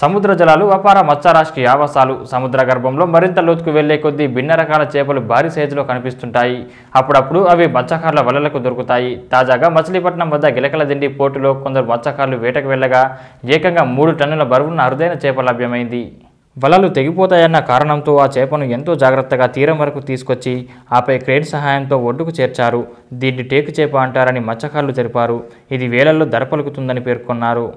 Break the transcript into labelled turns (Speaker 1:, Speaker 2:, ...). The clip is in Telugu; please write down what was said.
Speaker 1: సముద్ర జలాలు అపార మత్స్యరాశికి ఆవాసాలు సముద్ర గర్భంలో మరింత లోతుకు వెళ్లే కొద్దీ భిన్న రకాల చేపలు భారీ సైజులో కనిపిస్తుంటాయి అప్పుడప్పుడు అవి మత్స్యకారుల వలలకు దొరుకుతాయి తాజాగా మచిలీపట్నం వద్ద గిలకల దిండి పోర్టులో కొందరు మత్స్యకారులు వేటకు వెళ్లగా ఏకంగా మూడు టన్నుల బరువున్న అరుదైన చేప లభ్యమైంది వలలు తెగిపోతాయన్న కారణంతో ఆ చేపను ఎంతో జాగ్రత్తగా తీరం వరకు తీసుకొచ్చి ఆపై క్రేన్ సహాయంతో ఒడ్డుకు చేర్చారు దీన్ని టేకు చేప అంటారని మత్స్యకారులు తెలిపారు ఇది వేలల్లో ధర పలుకుతుందని పేర్కొన్నారు